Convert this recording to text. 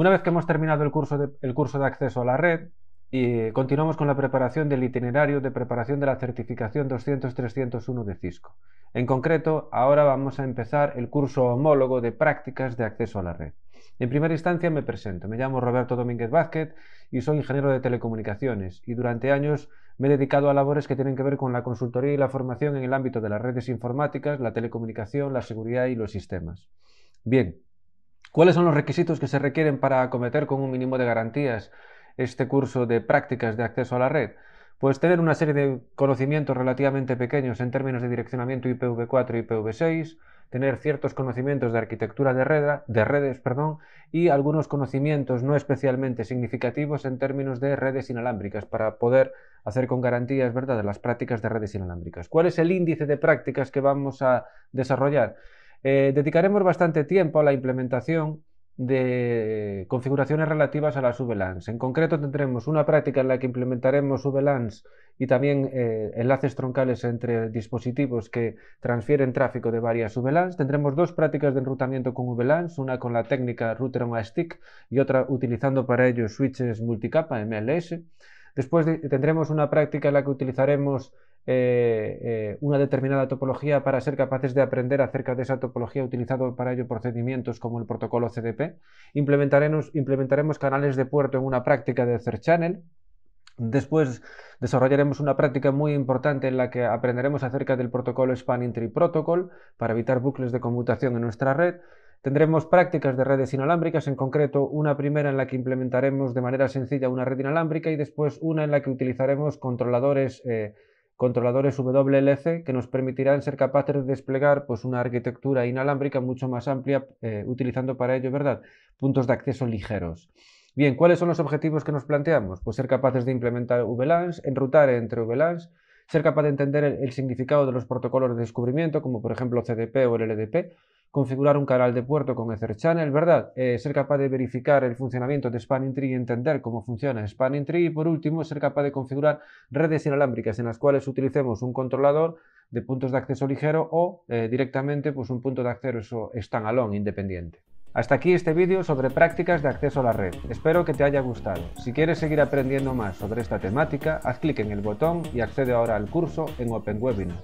Una vez que hemos terminado el curso de, el curso de acceso a la red, y continuamos con la preparación del itinerario de preparación de la certificación 200-301 de Cisco. En concreto, ahora vamos a empezar el curso homólogo de prácticas de acceso a la red. En primera instancia me presento, me llamo Roberto Domínguez Vázquez y soy ingeniero de telecomunicaciones y durante años me he dedicado a labores que tienen que ver con la consultoría y la formación en el ámbito de las redes informáticas, la telecomunicación, la seguridad y los sistemas. Bien, ¿Cuáles son los requisitos que se requieren para acometer con un mínimo de garantías este curso de prácticas de acceso a la red? Pues tener una serie de conocimientos relativamente pequeños en términos de direccionamiento IPv4 y IPv6, tener ciertos conocimientos de arquitectura de, redes perdón, y algunos conocimientos no especialmente significativos en términos de redes inalámbricas para poder hacer con garantías las prácticas de redes inalámbricas. ¿Cuál es el índice de prácticas que vamos a desarrollar? Eh, dedicaremos bastante tiempo a la implementación de configuraciones relativas a las VLANs. En concreto tendremos una práctica en la que implementaremos VLANs y también eh, enlaces troncales entre dispositivos que transfieren tráfico de varias VLANs. Tendremos dos prácticas de enrutamiento con VLANs, una con la técnica router on a stick y otra utilizando para ello switches multicapa MLS. Después tendremos una práctica en la que utilizaremos eh, eh, una determinada topología para ser capaces de aprender acerca de esa topología utilizando para ello procedimientos como el protocolo CDP. Implementaremos, implementaremos canales de puerto en una práctica de third channel. Después desarrollaremos una práctica muy importante en la que aprenderemos acerca del protocolo Spanning Tree Protocol para evitar bucles de conmutación en nuestra red. Tendremos prácticas de redes inalámbricas, en concreto una primera en la que implementaremos de manera sencilla una red inalámbrica y después una en la que utilizaremos controladores eh, controladores WLC que nos permitirán ser capaces de desplegar pues, una arquitectura inalámbrica mucho más amplia, eh, utilizando para ello ¿verdad? puntos de acceso ligeros. Bien, ¿cuáles son los objetivos que nos planteamos? Pues ser capaces de implementar VLANs, enrutar entre VLANs, ser capaz de entender el, significado de los protocolos de descubrimiento, como por ejemplo CDP o el LDP, configurar un canal de puerto con EtherChannel, ¿verdad? Eh, ser capaz de verificar el funcionamiento de Spanning Tree y entender cómo funciona Spanning Tree. Y por último, ser capaz de configurar redes inalámbricas en las cuales utilicemos un controlador de puntos de acceso ligero o eh, directamente pues, un punto de acceso standalone independiente. Hasta aquí este vídeo sobre prácticas de acceso a la red. Espero que te haya gustado. Si quieres seguir aprendiendo más sobre esta temática, haz clic en el botón y accede ahora al curso en OpenWebinar.